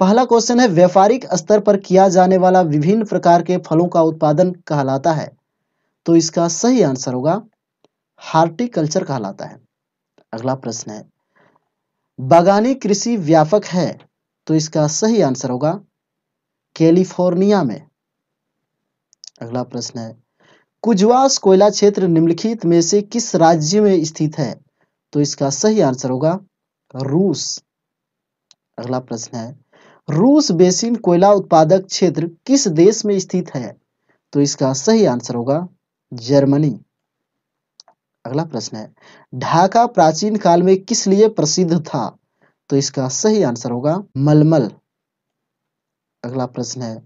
पहला क्वेश्चन है व्यापारिक स्तर पर किया जाने वाला विभिन्न प्रकार के फलों का उत्पादन कहलाता है तो इसका सही आंसर होगा हार्टिकल्चर कहलाता है अगला प्रश्न है बागानी कृषि व्यापक है तो इसका सही आंसर होगा कैलिफोर्निया में अगला प्रश्न है कुजवास कोयला क्षेत्र निम्नलिखित में से किस राज्य में स्थित है तो इसका सही आंसर होगा रूस अगला प्रश्न है रूस बेसिन कोयला उत्पादक क्षेत्र किस देश में स्थित है तो इसका सही आंसर होगा जर्मनी अगला प्रश्न है ढाका प्राचीन काल में किस लिए प्रसिद्ध था तो इसका सही आंसर होगा मलमल अगला प्रश्न है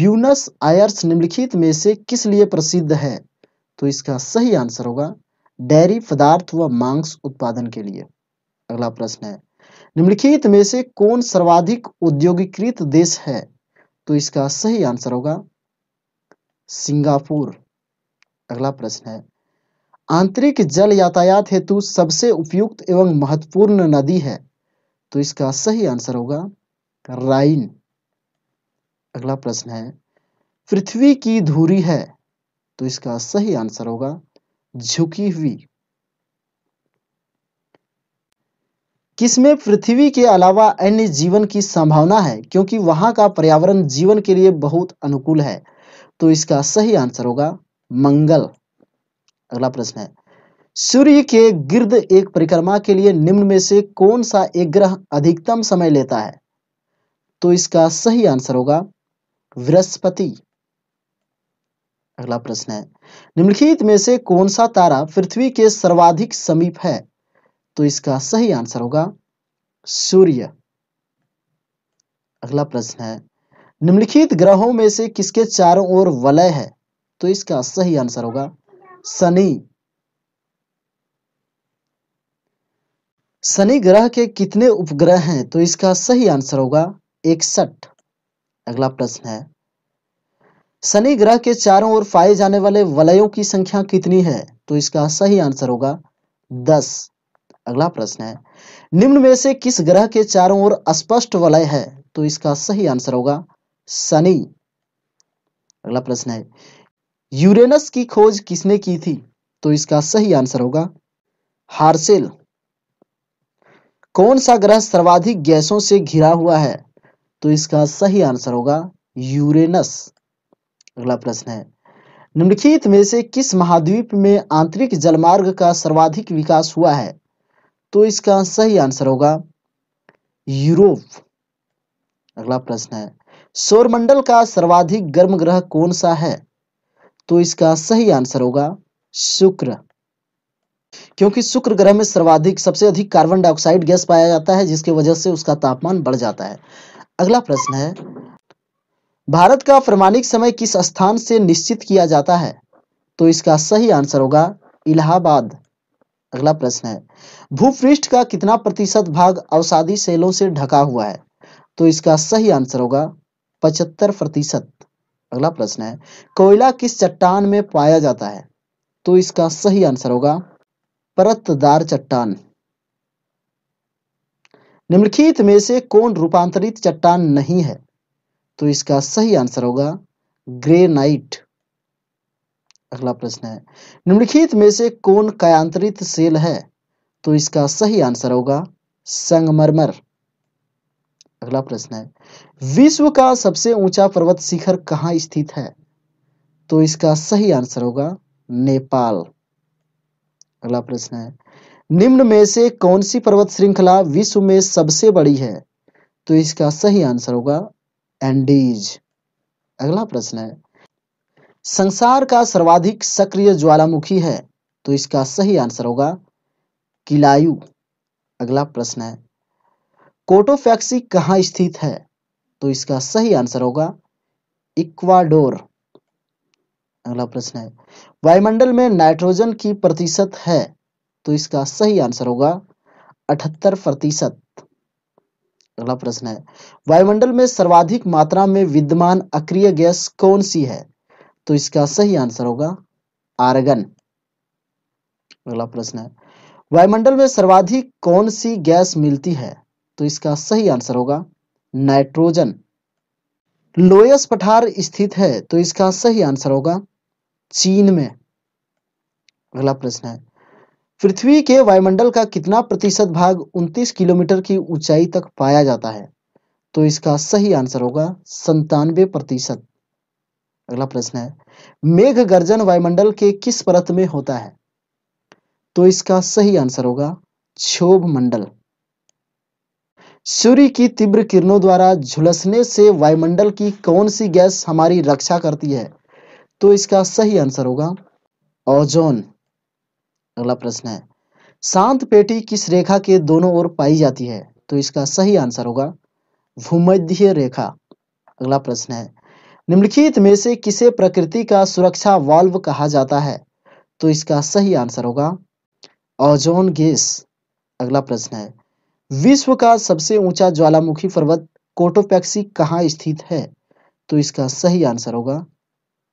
ब्यूनस आयर्स निम्नलिखित में से किस लिए प्रसिद्ध है तो इसका सही आंसर होगा डेयरी पदार्थ व मांस उत्पादन के लिए अगला प्रश्न है निम्नलिखित में से कौन सर्वाधिक औद्योगिकृत देश है तो इसका सही आंसर होगा सिंगापुर अगला प्रश्न है आंतरिक जल यातायात हेतु सबसे उपयुक्त एवं महत्वपूर्ण नदी है तो इसका सही आंसर होगा राइन अगला प्रश्न है पृथ्वी की धुरी है तो इसका सही आंसर होगा झुकी हुई किसमें पृथ्वी के अलावा अन्य जीवन की संभावना है क्योंकि वहां का पर्यावरण जीवन के लिए बहुत अनुकूल है तो इसका सही आंसर होगा मंगल अगला प्रश्न है सूर्य के गिर्द एक परिक्रमा के लिए निम्न में से कौन सा एक ग्रह अधिकतम समय लेता है तो इसका सही आंसर होगा बृहस्पति अगला प्रश्न है निम्नलिखित में से कौन सा तारा पृथ्वी के सर्वाधिक समीप है तो इसका सही आंसर होगा सूर्य अगला प्रश्न है निम्नलिखित ग्रहों में से किसके चारों ओर वलय है तो इसका सही आंसर होगा शनि शनि ग्रह के कितने उपग्रह हैं तो इसका सही आंसर होगा इकसठ अगला प्रश्न है शनि ग्रह के चारों ओर पाए जाने वाले वलयों की संख्या कितनी है तो इसका सही आंसर होगा दस अगला प्रश्न है निम्न में से किस ग्रह के चारों ओर स्पष्ट वलय है तो इसका सही आंसर होगा शनि अगला प्रश्न है यूरेनस की खोज किसने की थी तो इसका सही आंसर होगा हार्सेल कौन सा ग्रह सर्वाधिक गैसों से घिरा हुआ है तो इसका सही आंसर होगा यूरेनस अगला प्रश्न है निम्नलिखित में से किस महाद्वीप में आंतरिक जलमार्ग का सर्वाधिक विकास हुआ है तो इसका सही आंसर होगा यूरोप अगला प्रश्न है सौरमंडल का सर्वाधिक गर्म ग्रह कौन सा है तो इसका सही आंसर होगा शुक्र क्योंकि शुक्र ग्रह में सर्वाधिक सबसे अधिक कार्बन डाइऑक्साइड गैस पाया जाता है जिसकी वजह से उसका तापमान बढ़ जाता है अगला प्रश्न है भारत का प्रमाणिक समय किस स्थान से निश्चित किया जाता है तो इसका सही आंसर होगा इलाहाबाद अगला प्रश्न है भूपृष्ठ का कितना प्रतिशत भाग अवसादी सेलों से ढका हुआ है तो इसका सही आंसर होगा पचहत्तर प्रतिशत अगला प्रश्न है कोयला किस चट्टान में पाया जाता है तो इसका सही आंसर होगा परतदार चट्टान निम्नलिखित में से कौन रूपांतरित चट्टान नहीं है तो इसका सही आंसर होगा ग्रेनाइट अगला प्रश्न है निम्नलिखित में से कौन कायांतरित सेल है तो इसका सही आंसर होगा संगमरमर अगला प्रश्न है विश्व का सबसे ऊंचा पर्वत शिखर कहां स्थित है तो इसका सही आंसर होगा नेपाल अगला प्रश्न है निम्न में से कौन सी पर्वत श्रृंखला विश्व में सबसे बड़ी है तो इसका सही आंसर होगा एंडीज अगला प्रश्न है संसार का सर्वाधिक सक्रिय ज्वालामुखी है तो इसका सही आंसर होगा किलायु अगला प्रश्न है कोटोफैक्सी कहाँ स्थित है तो इसका सही आंसर होगा इक्वाडोर अगला प्रश्न है वायुमंडल में नाइट्रोजन की प्रतिशत है तो इसका सही आंसर होगा अठहत्तर प्रतिशत अगला प्रश्न है वायुमंडल में सर्वाधिक मात्रा में विद्यमान अक्रिय गैस कौन सी है तो इसका सही आंसर होगा आर्गन अगला प्रश्न है वायुमंडल में सर्वाधिक कौन सी गैस मिलती है तो इसका सही आंसर होगा नाइट्रोजन लोयस पठार स्थित है तो इसका सही आंसर होगा चीन में अगला प्रश्न है पृथ्वी के वायुमंडल का कितना प्रतिशत भाग 29 किलोमीटर की ऊंचाई तक पाया जाता है तो इसका सही आंसर होगा संतानवे प्रतिशत अगला प्रश्न है मेघ गर्जन वायुमंडल के किस परत में होता है तो इसका सही आंसर होगा क्षोभ मंडल सूर्य की तीव्र किरणों द्वारा झुलसने से वायुमंडल की कौन सी गैस हमारी रक्षा करती है तो इसका सही आंसर होगा ओजोन अगला प्रश्न है शांत पेटी किस रेखा के दोनों ओर पाई जाती है तो इसका सही आंसर होगा भूमध्य रेखा अगला प्रश्न है निम्नलिखित में से किसे प्रकृति का सुरक्षा वाल्व कहा जाता है तो इसका सही आंसर होगा ओजोन गैस अगला प्रश्न है विश्व का सबसे ऊंचा ज्वालामुखी पर्वत कोटोपैक्सी कहाँ स्थित है तो इसका सही आंसर होगा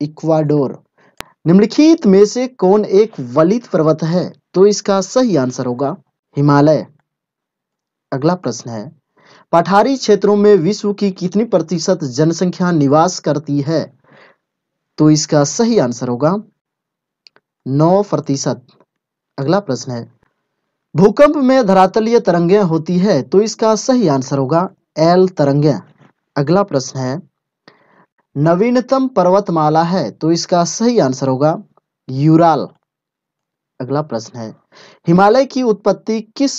इक्वाडोर निम्नलिखित में से कौन एक वलित पर्वत है तो इसका सही आंसर होगा हिमालय अगला प्रश्न है पठारी क्षेत्रों में विश्व की कितनी प्रतिशत जनसंख्या निवास करती है तो इसका सही आंसर होगा नौ प्रतिशत अगला प्रश्न है भूकंप में धरातलीय तरंगे होती है तो इसका सही आंसर होगा एल तरंगे अगला प्रश्न है नवीनतम पर्वतमाला है तो इसका सही आंसर होगा यूराल अगला प्रश्न है हिमालय की उत्पत्ति किस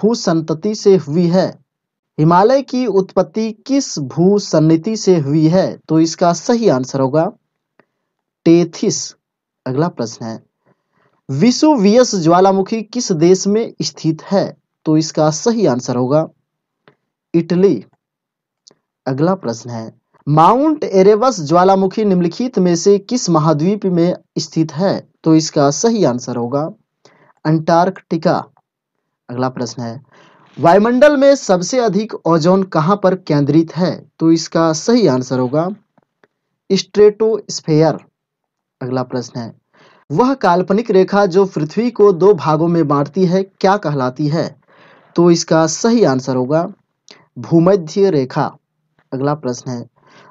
भूसंतति से हुई है हिमालय की उत्पत्ति किस भू सन्निति से हुई है तो इसका सही आंसर होगा टेथिस अगला प्रश्न है विश्ववियस ज्वालामुखी किस देश में स्थित है तो इसका सही आंसर होगा इटली अगला प्रश्न है माउंट एरेबस ज्वालामुखी निम्नलिखित में से किस महाद्वीप में स्थित है तो इसका सही आंसर होगा अंटार्कटिका अगला प्रश्न है वायुमंडल में सबसे अधिक ओजोन कहाँ पर केंद्रित है तो इसका सही आंसर होगा स्ट्रेटोस्फेयर अगला प्रश्न है वह काल्पनिक रेखा जो पृथ्वी को दो भागों में बांटती है क्या कहलाती है तो इसका सही आंसर होगा भूमध्य रेखा अगला प्रश्न है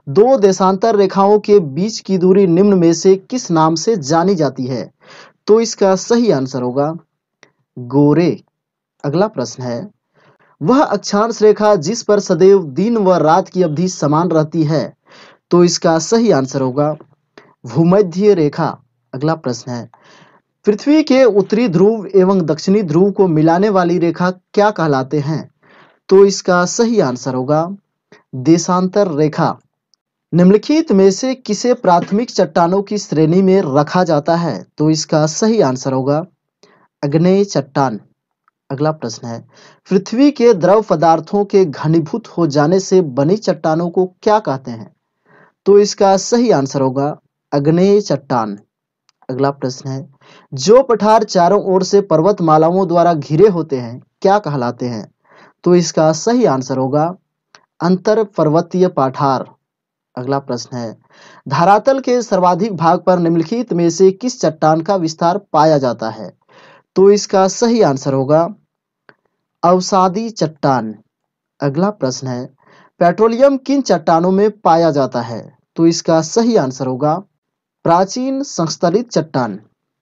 दो देशांतर रेखाओं के बीच की दूरी निम्न में से किस नाम से जानी जाती है तो इसका सही आंसर होगा गोरे अगला प्रश्न है वह अक्षांश रेखा जिस पर सदैव दिन व रात की अवधि समान रहती है तो इसका सही आंसर होगा भूमध्य रेखा अगला प्रश्न है पृथ्वी के उत्तरी ध्रुव एवं दक्षिणी ध्रुव को मिलाने वाली रेखा क्या कहलाते हैं तो इसका सही आंसर होगा देशांतर रेखा निम्नलिखित में से किसे प्राथमिक चट्टानों की श्रेणी में रखा जाता है तो इसका सही आंसर होगा अग्नेय चट्टान अगला प्रश्न है पृथ्वी के द्रव पदार्थों के घनीभूत हो जाने से बनी चट्टानों को क्या कहते हैं तो इसका सही आंसर होगा अग्नेय चट्टान अगला प्रश्न है जो पठार चारों ओर से पर्वतमालाओं द्वारा घिरे होते हैं क्या कहलाते हैं तो इसका सही आंसर होगा अंतर पर्वतीय पाठार अगला प्रश्न है धरातल के सर्वाधिक भाग पर निम्नलिखित में से किस चट्टान का विस्तार पाया जाता है तो इसका सही आंसर होगा अवसादी चट्टान अगला प्रश्न है पेट्रोलियम किन चट्टानों में पाया जाता है तो इसका सही आंसर होगा प्राचीन संस्थलित चट्टान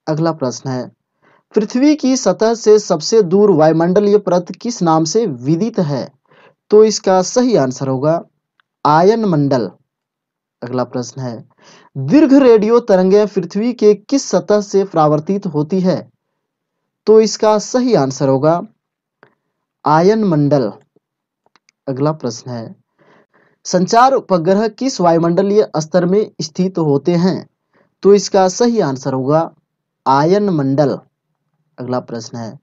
अगला प्रश्न है पृथ्वी की सतह से सबसे दूर वायुमंडलीय परत किस नाम से विदित है तो इसका सही आंसर होगा आयन मंडल अगला प्रश्न है दीर्घ रेडियो तरंगें पृथ्वी के किस सतह से प्रावर्तित होती है तो इसका सही आंसर होगा आयन मंडल अगला प्रश्न है संचार उपग्रह किस वायुमंडलीय स्तर में स्थित होते हैं तो इसका सही आंसर होगा आयन मंडल अगला प्रश्न है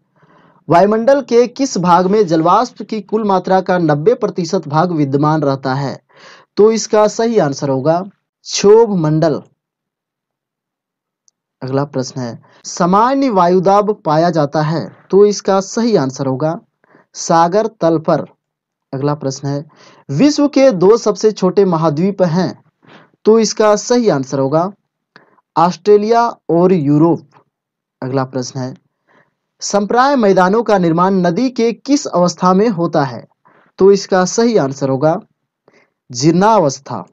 वायुमंडल के किस भाग में जलवाष्प की कुल मात्रा का 90 प्रतिशत भाग विद्यमान रहता है तो इसका सही आंसर होगा क्षोभ मंडल अगला प्रश्न है सामान्य वायुदाब पाया जाता है तो इसका सही आंसर होगा सागर तल पर अगला प्रश्न है विश्व के दो सबसे छोटे महाद्वीप हैं तो इसका सही आंसर होगा ऑस्ट्रेलिया और यूरोप अगला प्रश्न है संप्राय मैदानों का निर्माण नदी के किस अवस्था में होता है तो इसका सही आंसर होगा जीर्णावस्था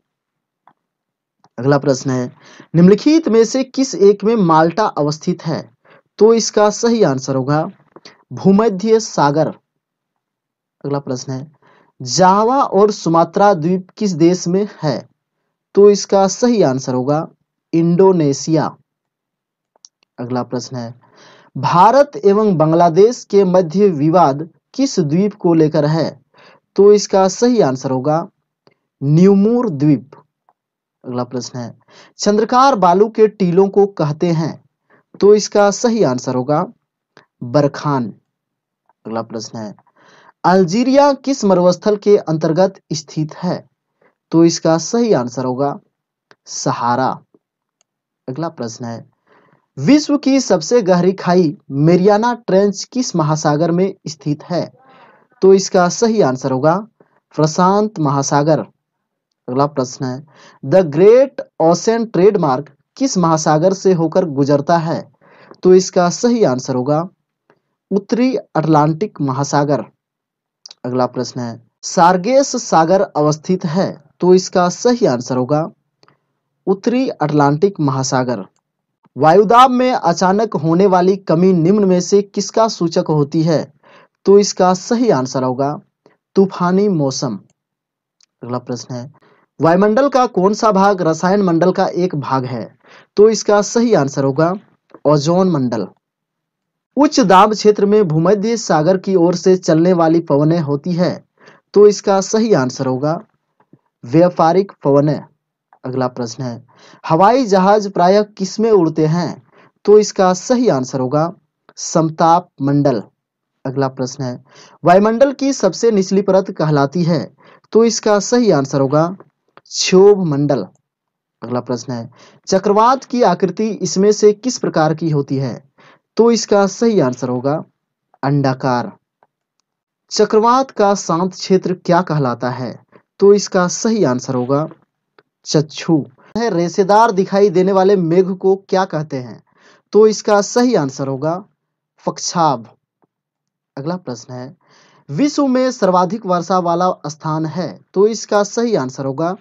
अगला प्रश्न है निम्नलिखित में से किस एक में माल्टा अवस्थित है तो इसका सही आंसर होगा भूमध्य सागर अगला प्रश्न है जावा और सुमात्रा द्वीप किस देश में है तो इसका सही आंसर होगा इंडोनेशिया अगला प्रश्न है भारत एवं बांग्लादेश के मध्य विवाद किस द्वीप को लेकर है तो इसका सही आंसर होगा न्यूमूर द्वीप अगला प्रश्न है चंद्रकार बालू के टीलों को कहते हैं तो इसका सही आंसर होगा बरखान अगला प्रश्न है अल्जीरिया किस मरुस्थल के अंतर्गत स्थित है तो इसका सही आंसर होगा सहारा अगला प्रश्न है विश्व की सबसे गहरी खाई मेरियाना ट्रेंच किस महासागर में स्थित है तो इसका सही आंसर होगा प्रशांत महासागर अगला प्रश्न है द ग्रेट ओशन ट्रेडमार्क किस महासागर से होकर गुजरता है तो इसका सही आंसर होगा उत्तरी अटलांटिक महासागर अगला प्रश्न है सार्गेस सागर अवस्थित है तो इसका सही आंसर होगा उत्तरी अटलांटिक महासागर वायुदाब में अचानक होने वाली कमी निम्न में से किसका सूचक होती है तो इसका सही आंसर होगा तूफानी मौसम अगला प्रश्न है वायुमंडल का कौन सा भाग रसायन मंडल का एक भाग है तो इसका सही आंसर होगा ओजोन मंडल उच्च दाब क्षेत्र में भूमध्य सागर की ओर से चलने वाली पवने होती है तो इसका सही आंसर होगा व्यापारिक पवन अगला प्रश्न है हवाई जहाज प्राय किसमें उड़ते हैं तो इसका सही आंसर होगा समताप मंडल अगला प्रश्न है वायुमंडल की सबसे निचली परत कहलाती है तो इसका सही आंसर होगा क्षोभ मंडल अगला प्रश्न है चक्रवात की आकृति इसमें से किस प्रकार की होती है तो इसका सही आंसर होगा अंडाकार चक्रवात का शांत क्षेत्र क्या कहलाता है तो इसका सही आंसर होगा चक्षु है रेसेदार दिखाई देने वाले मेघ को क्या कहते हैं तो इसका सही आंसर होगा फक्षाब अगला प्रश्न है विश्व में सर्वाधिक वर्षा वाला स्थान है तो इसका सही आंसर होगा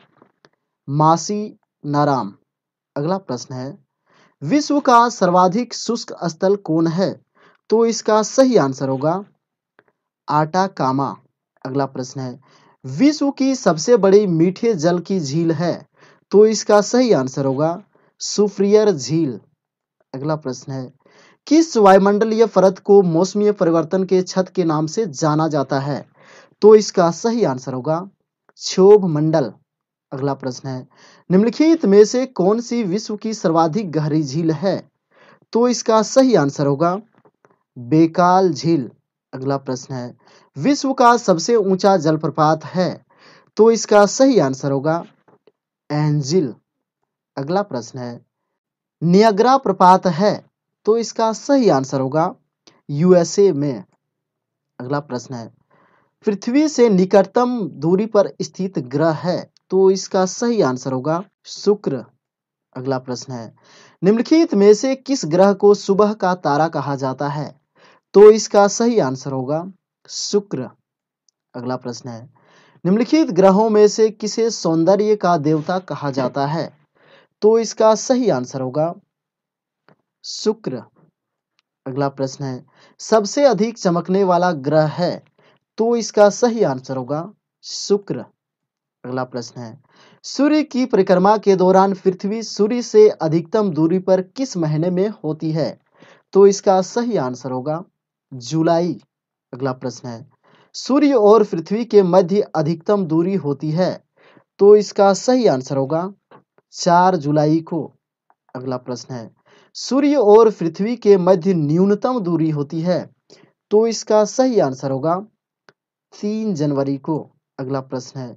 मासी नाराम अगला प्रश्न है विश्व का सर्वाधिक शुष्क स्थल कौन है तो इसका सही आंसर होगा आटा कामा अगला प्रश्न है विश्व की सबसे बड़ी मीठे जल की झील है तो इसका सही आंसर होगा सुफ्रियर झील अगला प्रश्न है किस वायुमंडलीय परत को मौसमीय परिवर्तन के छत के नाम से जाना जाता है तो इसका सही आंसर होगा क्षोभ मंडल अगला प्रश्न है निम्नलिखित में से कौन सी विश्व की सर्वाधिक गहरी झील है तो इसका सही आंसर होगा बेकाल झील अगला प्रश्न है विश्व का सबसे ऊंचा जलप्रपात है तो इसका सही आंसर होगा एंजिल अगला प्रश्न है नियग्रा प्रपात है तो इसका सही आंसर होगा यूएसए में अगला प्रश्न है पृथ्वी से निकटतम दूरी पर स्थित ग्रह है तो इसका सही आंसर होगा शुक्र अगला प्रश्न है निम्नलिखित में से किस ग्रह को सुबह का तारा कहा जाता है तो इसका सही आंसर होगा शुक्र अगला प्रश्न है निम्नलिखित ग्रहों में से किसे सौंदर्य का देवता कहा जाता है तो इसका सही आंसर होगा शुक्र अगला प्रश्न है सबसे अधिक चमकने वाला ग्रह है तो इसका सही आंसर होगा शुक्र अगला प्रश्न है सूर्य की परिक्रमा के दौरान पृथ्वी सूर्य से अधिकतम दूरी पर किस महीने में होती है तो इसका सही आंसर होगा जुलाई अगला प्रश्न है सूर्य और पृथ्वी के मध्य अधिकतम दूरी होती है तो इसका सही आंसर होगा चार जुलाई को अगला प्रश्न है सूर्य और पृथ्वी के मध्य न्यूनतम दूरी होती है तो इसका सही आंसर होगा तीन जनवरी को अगला प्रश्न है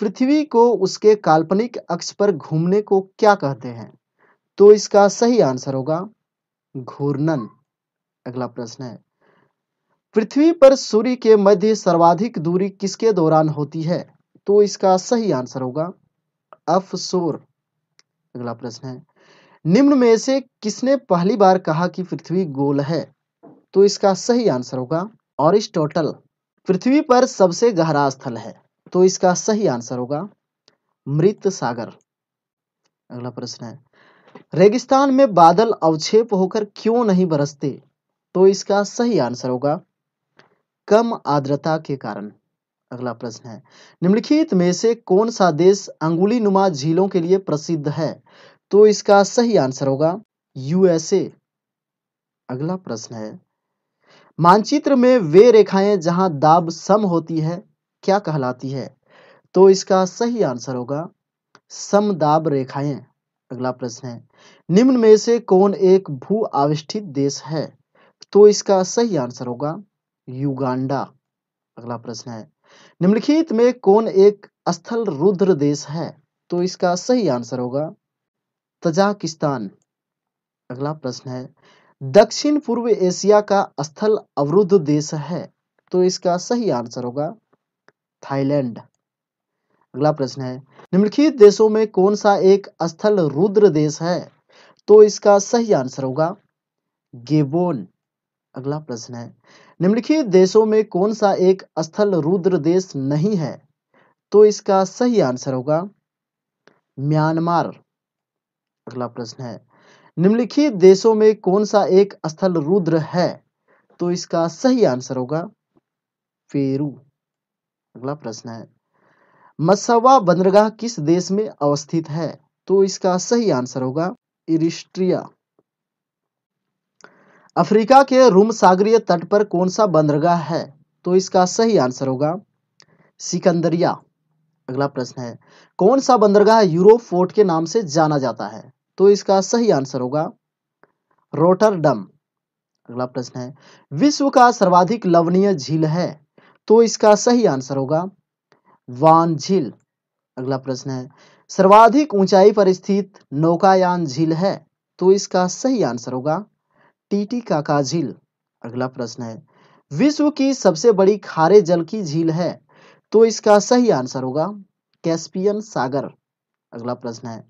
पृथ्वी को उसके काल्पनिक अक्ष पर घूमने को क्या कहते हैं तो इसका सही आंसर होगा घूर्णन अगला प्रश्न है पृथ्वी पर सूर्य के मध्य सर्वाधिक दूरी किसके दौरान होती है तो इसका सही आंसर होगा अफसोर अगला प्रश्न है निम्न में से किसने पहली बार कहा कि पृथ्वी गोल है तो इसका सही आंसर होगा ऑरिस्टोटल पृथ्वी पर सबसे गहरा स्थल है तो इसका सही आंसर होगा मृत सागर अगला प्रश्न है रेगिस्तान में बादल अवक्षेप होकर क्यों नहीं बरसते तो इसका सही आंसर होगा कम आर्द्रता के कारण अगला प्रश्न है निम्नलिखित में से कौन सा देश अंगुली नुमा झीलों के लिए प्रसिद्ध है तो इसका सही आंसर होगा यूएसए अगला प्रश्न है मानचित्र में वे रेखाएं जहां दाब सम होती है क्या कहलाती है तो इसका सही आंसर होगा समदाब रेखाएं अगला प्रश्न है निम्न में से कौन एक भू आविष्ठित देश है तो इसका सही आंसर होगा युगांडा अगला प्रश्न है निम्नलिखित में कौन एक स्थल रुद्र देश है तो इसका सही आंसर होगा तजाकिस्तान अगला प्रश्न है दक्षिण पूर्व एशिया का स्थल अवरुद्ध देश है तो इसका सही आंसर होगा थाईलैंड अगला प्रश्न है निम्नलिखित देशों में कौन सा एक स्थल रुद्र देश है तो इसका सही आंसर होगा गेबोन अगला प्रश्न है निम्नलिखित देशों में कौन सा एक स्थल रुद्र देश नहीं है तो इसका सही आंसर होगा म्यांमार अगला प्रश्न है निम्नलिखित देशों में कौन सा एक स्थल रुद्र है तो इसका सही आंसर होगा पेरू अगला प्रश्न है मसावा बंदरगाह किस देश में अवस्थित है तो इसका सही आंसर होगा इरिस्ट्रिया अफ्रीका के रूम सागरीय तट पर कौन सा बंदरगाह है तो इसका सही आंसर होगा सिकंदरिया अगला प्रश्न है कौन सा बंदरगाह यूरोप फोर्ट के नाम से जाना जाता है तो इसका सही आंसर होगा रोटरडम अगला प्रश्न है विश्व का सर्वाधिक लवणीय झील है तो इसका सही आंसर होगा वान झील अगला प्रश्न है सर्वाधिक ऊंचाई पर स्थित नौकायान झील है तो इसका सही आंसर होगा टीटी काका झील अगला प्रश्न है विश्व की सबसे बड़ी खारे जल की झील है तो इसका सही आंसर होगा कैस्पियन सागर अगला प्रश्न है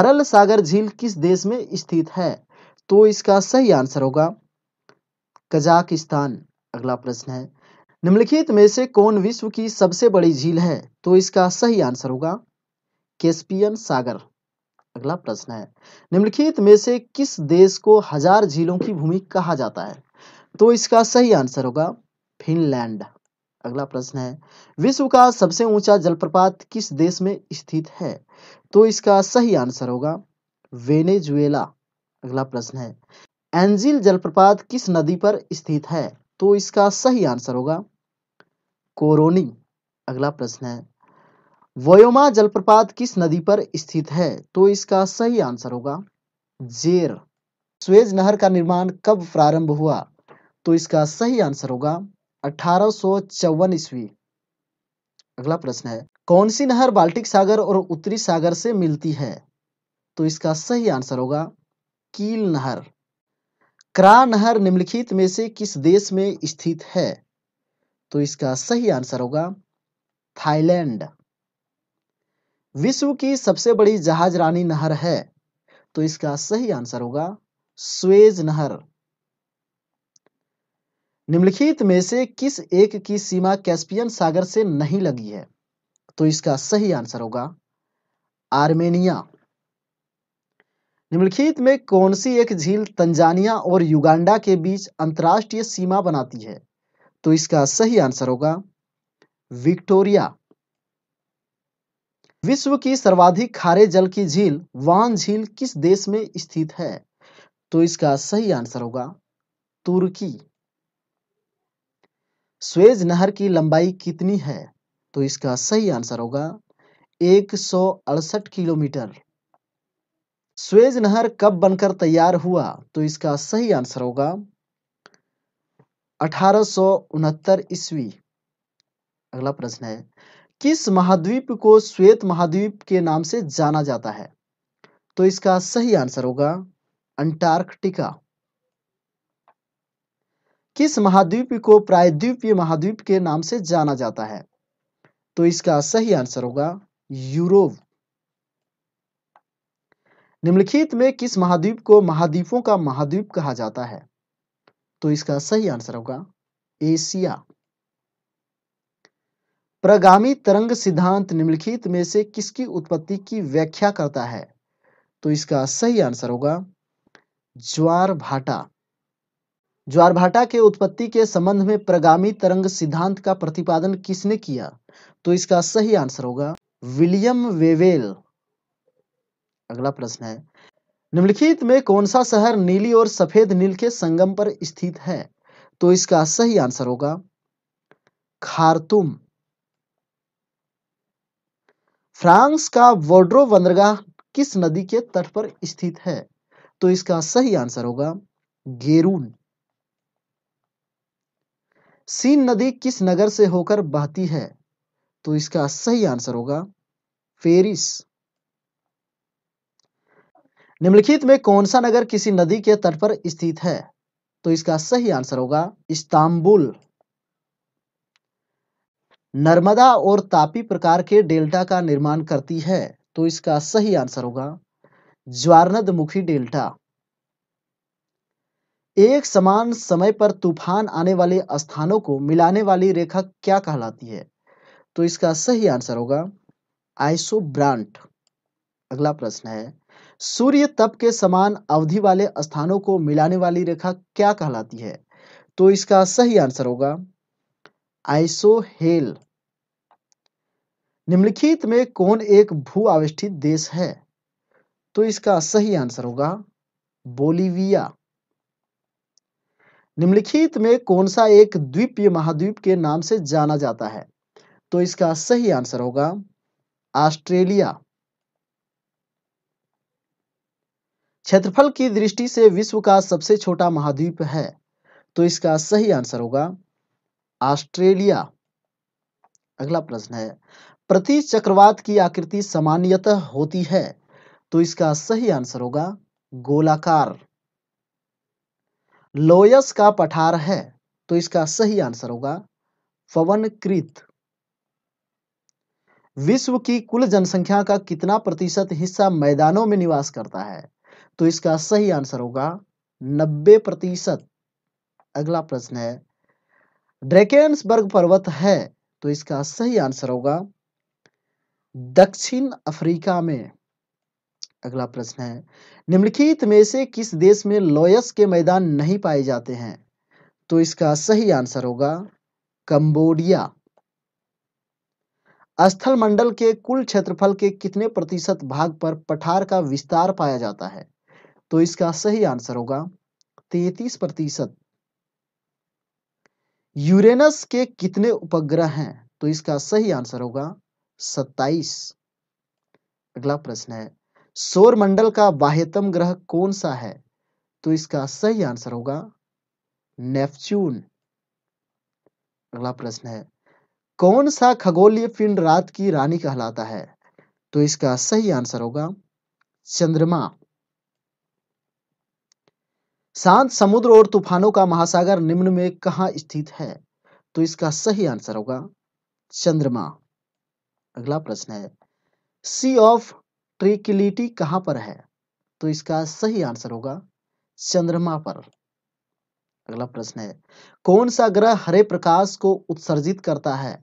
अरल सागर झील किस देश में स्थित है तो इसका सही आंसर होगा कजाकिस्तान अगला प्रश्न है निम्नलिखित में से कौन विश्व की सबसे बड़ी झील है तो इसका सही आंसर होगा केस्पियन सागर अगला प्रश्न है निम्नलिखित में से किस देश को हजार झीलों की भूमि कहा जाता है तो इसका सही आंसर होगा फिनलैंड अगला प्रश्न है विश्व का सबसे ऊंचा जलप्रपात किस देश में स्थित है तो इसका सही आंसर होगा वेनेजुएला अगला प्रश्न है एंजिल जलप्रपात किस नदी पर स्थित है तो इसका सही आंसर होगा कोरोनी अगला प्रश्न है वयोमा जलप्रपात किस नदी पर स्थित है तो इसका सही आंसर होगा जेर स्वेज नहर का निर्माण कब प्रारंभ हुआ तो इसका सही आंसर होगा अठारह ईस्वी अगला प्रश्न है कौन सी नहर बाल्टिक सागर और उत्तरी सागर से मिलती है तो इसका सही आंसर होगा कील नहर क्रा नहर निम्नलिखित में से किस देश में स्थित है तो इसका सही आंसर होगा थाईलैंड विश्व की सबसे बड़ी जहाज रानी नहर है तो इसका सही आंसर होगा स्वेज नहर निम्नलिखित में से किस एक की सीमा कैस्पियन सागर से नहीं लगी है तो इसका सही आंसर होगा आर्मेनिया निम्नलिखित में कौन सी एक झील तंजानिया और युगांडा के बीच अंतर्राष्ट्रीय सीमा बनाती है तो इसका सही आंसर होगा विक्टोरिया विश्व की सर्वाधिक खारे जल की झील वान झील किस देश में स्थित है तो इसका सही आंसर होगा तुर्की स्वेज नहर की लंबाई कितनी है तो इसका सही आंसर होगा एक किलोमीटर स्वेज नहर कब बनकर तैयार हुआ तो इसका सही आंसर होगा अठारह ईस्वी अगला प्रश्न है किस महाद्वीप को श्वेत महाद्वीप के नाम से जाना जाता है तो इसका सही आंसर होगा अंटार्कटिका किस महाद्वीप को प्रायद्वीपीय महाद्वीप के नाम से जाना जाता है तो इसका सही आंसर होगा यूरोप निम्नलिखित में किस महाद्वीप को महाद्वीपों का महाद्वीप कहा जाता है तो इसका सही आंसर होगा एशिया प्रगामी तरंग सिद्धांत निम्नलिखित में से किसकी उत्पत्ति की व्याख्या करता है तो इसका सही आंसर होगा ज्वार भाटा ज्वार भाटा के उत्पत्ति के संबंध में प्रगामी तरंग सिद्धांत का प्रतिपादन किसने किया तो इसका सही आंसर होगा विलियम वेवेल अगला प्रश्न है निम्नलिखित में कौन सा शहर नीली और सफेद नील के संगम पर स्थित है तो इसका सही आंसर होगा खारतुम फ्रांस का वोड्रो बंदरगाह किस नदी के तट पर स्थित है तो इसका सही आंसर होगा गेरून सीन नदी किस नगर से होकर बहती है तो इसका सही आंसर होगा पेरिस निम्नलिखित में कौन सा नगर किसी नदी के तट पर स्थित है तो इसका सही आंसर होगा इस्तांबुल नर्मदा और तापी प्रकार के डेल्टा का निर्माण करती है तो इसका सही आंसर होगा ज्वारनदमुखी डेल्टा एक समान समय पर तूफान आने वाले स्थानों को मिलाने वाली रेखा क्या कहलाती है तो इसका सही आंसर होगा आइसोब्रांट अगला प्रश्न है सूर्य तप के समान अवधि वाले स्थानों को मिलाने वाली रेखा क्या कहलाती है तो इसका सही आंसर होगा आइसोहेल निम्नलिखित में कौन एक भू आविष्ठित देश है तो इसका सही आंसर होगा बोलीविया निम्नलिखित में कौन सा एक द्वीप महाद्वीप के नाम से जाना जाता है तो इसका सही आंसर होगा ऑस्ट्रेलिया क्षेत्रफल की दृष्टि से विश्व का सबसे छोटा महाद्वीप है तो इसका सही आंसर होगा ऑस्ट्रेलिया अगला प्रश्न है प्रति चक्रवात की आकृति सामान्यतः होती है तो इसका सही आंसर होगा गोलाकार लोयस का पठार है तो इसका सही आंसर होगा कृत विश्व की कुल जनसंख्या का कितना प्रतिशत हिस्सा मैदानों में निवास करता है तो इसका सही आंसर होगा नब्बे प्रतिशत अगला प्रश्न है ड्रेकेन्सबर्ग पर्वत है तो इसका सही आंसर होगा दक्षिण अफ्रीका में अगला प्रश्न है निम्नलिखित में से किस देश में लोयस के मैदान नहीं पाए जाते हैं तो इसका सही आंसर होगा कंबोडिया स्थल मंडल के कुल क्षेत्रफल के कितने प्रतिशत भाग पर पठार का विस्तार पाया जाता है तो इसका सही आंसर होगा तैतीस प्रतिशत यूरेनस के कितने उपग्रह हैं तो इसका सही आंसर होगा सत्ताईस अगला प्रश्न है सौर मंडल का बाह्यतम ग्रह कौन सा है तो इसका सही आंसर होगा नेपच्यून अगला प्रश्न है कौन सा खगोलीय पिंड रात की रानी कहलाता है तो इसका सही आंसर होगा चंद्रमा शांत समुद्र और तूफानों का महासागर निम्न में कहा स्थित है तो इसका सही आंसर होगा चंद्रमा अगला प्रश्न है सी ऑफ ट्रिकिलिटी कहां पर है तो इसका सही आंसर होगा चंद्रमा पर अगला प्रश्न है कौन सा ग्रह हरे प्रकाश को उत्सर्जित करता है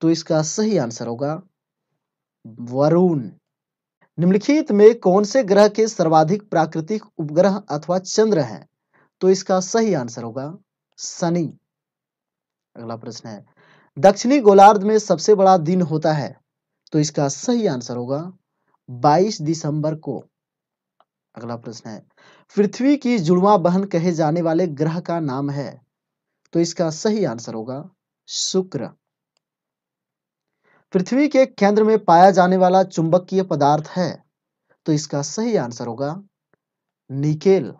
तो इसका सही आंसर होगा वरुण निम्नलिखित में कौन से ग्रह के सर्वाधिक प्राकृतिक उपग्रह अथवा चंद्र हैं तो इसका सही आंसर होगा शनि अगला प्रश्न है दक्षिणी गोलार्ध में सबसे बड़ा दिन होता है तो इसका सही आंसर होगा 22 दिसंबर को अगला प्रश्न है पृथ्वी की जुड़वा बहन कहे जाने वाले ग्रह का नाम है तो इसका सही आंसर होगा शुक्र पृथ्वी के केंद्र में पाया जाने वाला चुंबकीय पदार्थ है तो इसका सही आंसर होगा निकेल